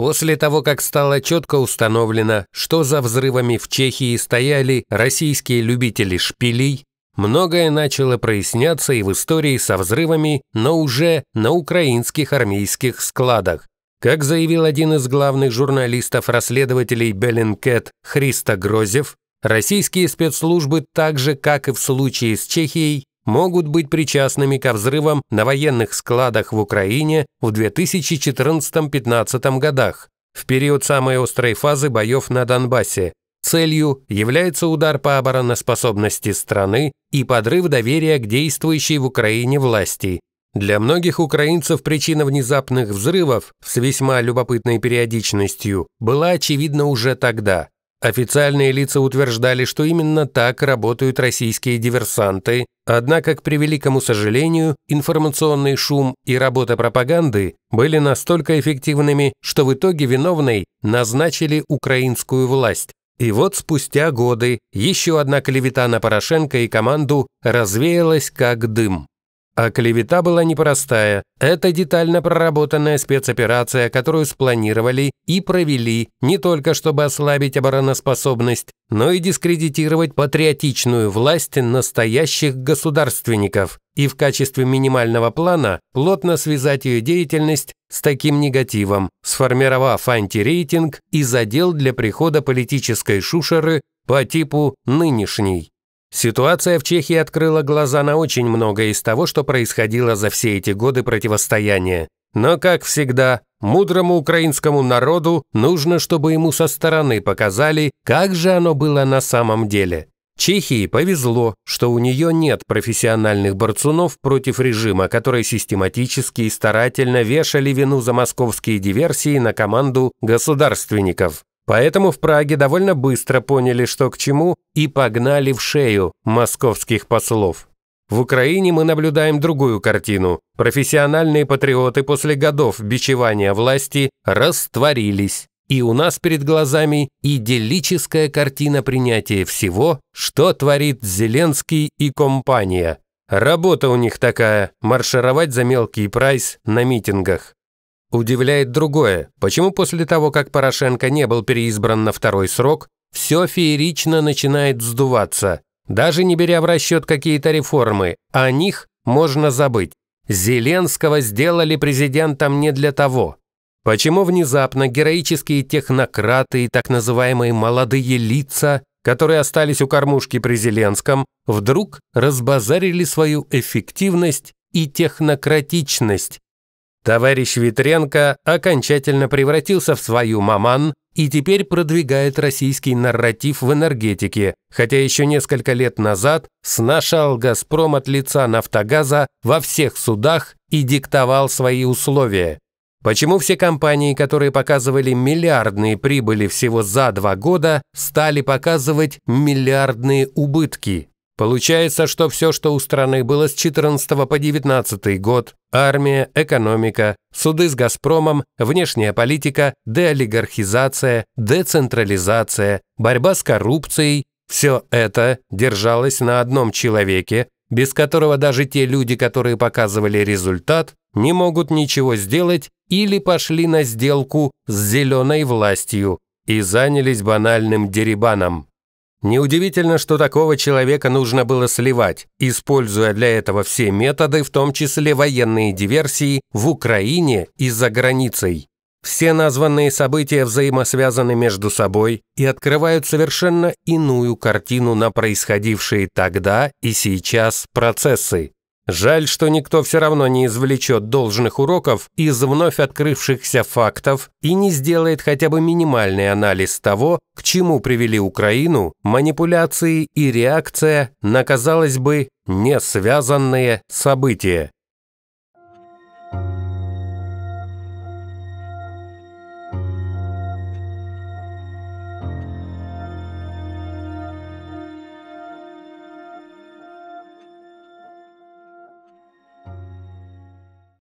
После того, как стало четко установлено, что за взрывами в Чехии стояли российские любители шпилей, многое начало проясняться и в истории со взрывами, но уже на украинских армейских складах. Как заявил один из главных журналистов-расследователей Беллинкет Христа Грозев, российские спецслужбы так же, как и в случае с Чехией, могут быть причастными ко взрывам на военных складах в Украине в 2014-15 годах, в период самой острой фазы боев на Донбассе. Целью является удар по обороноспособности страны и подрыв доверия к действующей в Украине власти. Для многих украинцев причина внезапных взрывов с весьма любопытной периодичностью была очевидна уже тогда. Официальные лица утверждали, что именно так работают российские диверсанты, Однако, к превеликому сожалению, информационный шум и работа пропаганды были настолько эффективными, что в итоге виновной назначили украинскую власть. И вот спустя годы еще одна клевета на Порошенко и команду развеялась как дым. А клевета была непростая. Это детально проработанная спецоперация, которую спланировали и провели не только чтобы ослабить обороноспособность, но и дискредитировать патриотичную власть настоящих государственников и в качестве минимального плана плотно связать ее деятельность с таким негативом, сформировав антирейтинг и задел для прихода политической шушеры по типу нынешней. Ситуация в Чехии открыла глаза на очень многое из того, что происходило за все эти годы противостояния. Но, как всегда, мудрому украинскому народу нужно, чтобы ему со стороны показали, как же оно было на самом деле. Чехии повезло, что у нее нет профессиональных борцунов против режима, которые систематически и старательно вешали вину за московские диверсии на команду государственников. Поэтому в Праге довольно быстро поняли, что к чему, и погнали в шею московских послов. В Украине мы наблюдаем другую картину. Профессиональные патриоты после годов бичевания власти растворились. И у нас перед глазами идиллическая картина принятия всего, что творит Зеленский и компания. Работа у них такая – маршировать за мелкий прайс на митингах. Удивляет другое, почему после того, как Порошенко не был переизбран на второй срок, все феерично начинает сдуваться, даже не беря в расчет какие-то реформы, о них можно забыть. Зеленского сделали президентом не для того. Почему внезапно героические технократы и так называемые молодые лица, которые остались у кормушки при Зеленском, вдруг разбазарили свою эффективность и технократичность, Товарищ Витренко окончательно превратился в свою маман и теперь продвигает российский нарратив в энергетике, хотя еще несколько лет назад снашал «Газпром» от лица «Нафтогаза» во всех судах и диктовал свои условия. Почему все компании, которые показывали миллиардные прибыли всего за два года, стали показывать миллиардные убытки? Получается, что все, что у страны было с 14 по 19 год – армия, экономика, суды с «Газпромом», внешняя политика, деолигархизация, децентрализация, борьба с коррупцией – все это держалось на одном человеке, без которого даже те люди, которые показывали результат, не могут ничего сделать или пошли на сделку с зеленой властью и занялись банальным дерибаном. Неудивительно, что такого человека нужно было сливать, используя для этого все методы, в том числе военные диверсии в Украине и за границей. Все названные события взаимосвязаны между собой и открывают совершенно иную картину на происходившие тогда и сейчас процессы. Жаль, что никто все равно не извлечет должных уроков из вновь открывшихся фактов и не сделает хотя бы минимальный анализ того, к чему привели Украину манипуляции и реакция на, казалось бы, не связанные события.